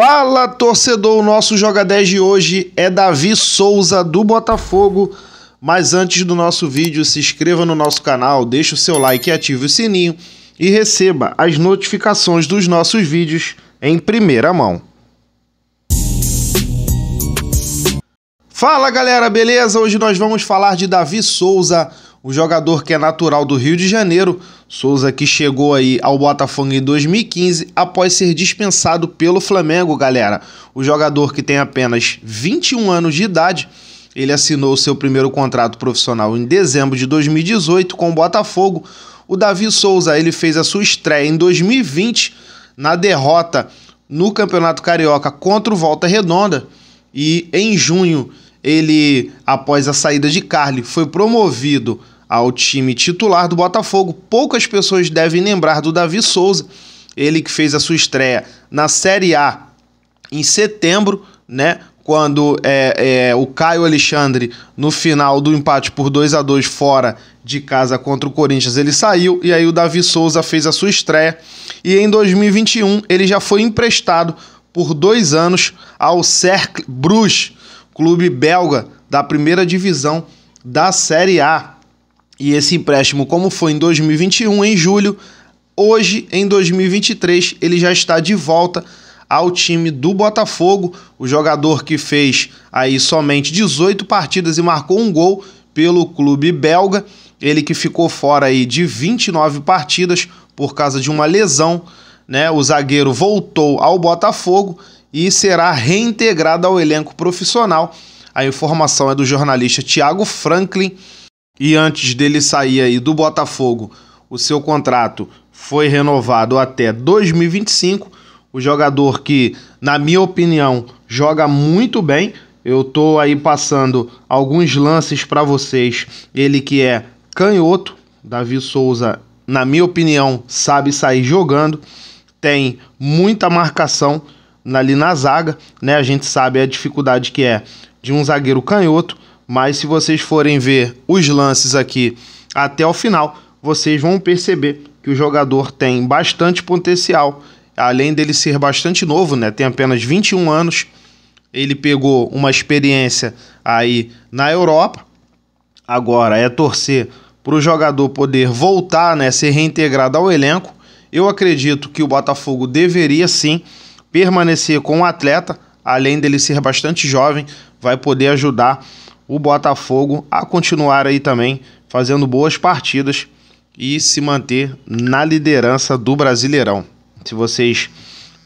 Fala torcedor, o nosso Joga 10 de hoje é Davi Souza do Botafogo. Mas antes do nosso vídeo, se inscreva no nosso canal, deixe o seu like e ative o sininho e receba as notificações dos nossos vídeos em primeira mão. Fala galera, beleza? Hoje nós vamos falar de Davi Souza, o jogador que é natural do Rio de Janeiro, Souza que chegou aí ao Botafogo em 2015 após ser dispensado pelo Flamengo, galera. O jogador que tem apenas 21 anos de idade, ele assinou seu primeiro contrato profissional em dezembro de 2018 com o Botafogo. O Davi Souza, ele fez a sua estreia em 2020 na derrota no Campeonato Carioca contra o Volta Redonda e em junho ele, após a saída de Carli, foi promovido ao time titular do Botafogo. Poucas pessoas devem lembrar do Davi Souza, ele que fez a sua estreia na Série A em setembro, né? Quando é, é o Caio Alexandre, no final do empate por 2 a 2 fora de casa contra o Corinthians, ele saiu e aí o Davi Souza fez a sua estreia. E em 2021 ele já foi emprestado por dois anos ao Cercle Bruges, clube belga da primeira divisão da Série A. E esse empréstimo, como foi em 2021, em julho, hoje em 2023, ele já está de volta ao time do Botafogo, o jogador que fez aí somente 18 partidas e marcou um gol pelo clube belga. Ele que ficou fora aí de 29 partidas por causa de uma lesão, né? O zagueiro voltou ao Botafogo e será reintegrado ao elenco profissional. A informação é do jornalista Thiago Franklin e antes dele sair aí do Botafogo, o seu contrato foi renovado até 2025. O jogador que, na minha opinião, joga muito bem. Eu tô aí passando alguns lances para vocês. Ele que é canhoto, Davi Souza, na minha opinião, sabe sair jogando. Tem muita marcação ali na zaga, né? A gente sabe a dificuldade que é de um zagueiro canhoto mas se vocês forem ver os lances aqui até o final, vocês vão perceber que o jogador tem bastante potencial. Além dele ser bastante novo, né? Tem apenas 21 anos. Ele pegou uma experiência aí na Europa. Agora é torcer para o jogador poder voltar, né, ser reintegrado ao elenco. Eu acredito que o Botafogo deveria sim permanecer com o atleta, além dele ser bastante jovem, vai poder ajudar o Botafogo a continuar aí também fazendo boas partidas e se manter na liderança do Brasileirão. Se vocês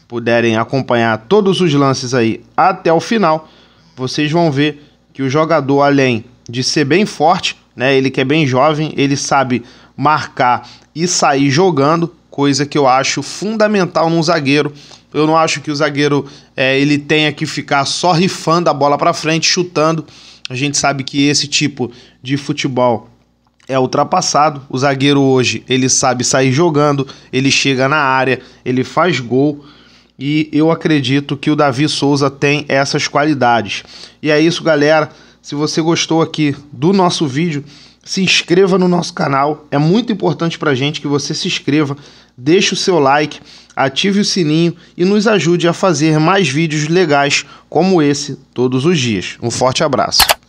puderem acompanhar todos os lances aí até o final, vocês vão ver que o jogador além de ser bem forte, né, ele que é bem jovem, ele sabe marcar e sair jogando, coisa que eu acho fundamental num zagueiro. Eu não acho que o zagueiro é, ele tenha que ficar só rifando a bola para frente, chutando a gente sabe que esse tipo de futebol é ultrapassado. O zagueiro hoje, ele sabe sair jogando, ele chega na área, ele faz gol. E eu acredito que o Davi Souza tem essas qualidades. E é isso, galera. Se você gostou aqui do nosso vídeo, se inscreva no nosso canal. É muito importante para gente que você se inscreva deixe o seu like, ative o sininho e nos ajude a fazer mais vídeos legais como esse todos os dias. Um forte abraço.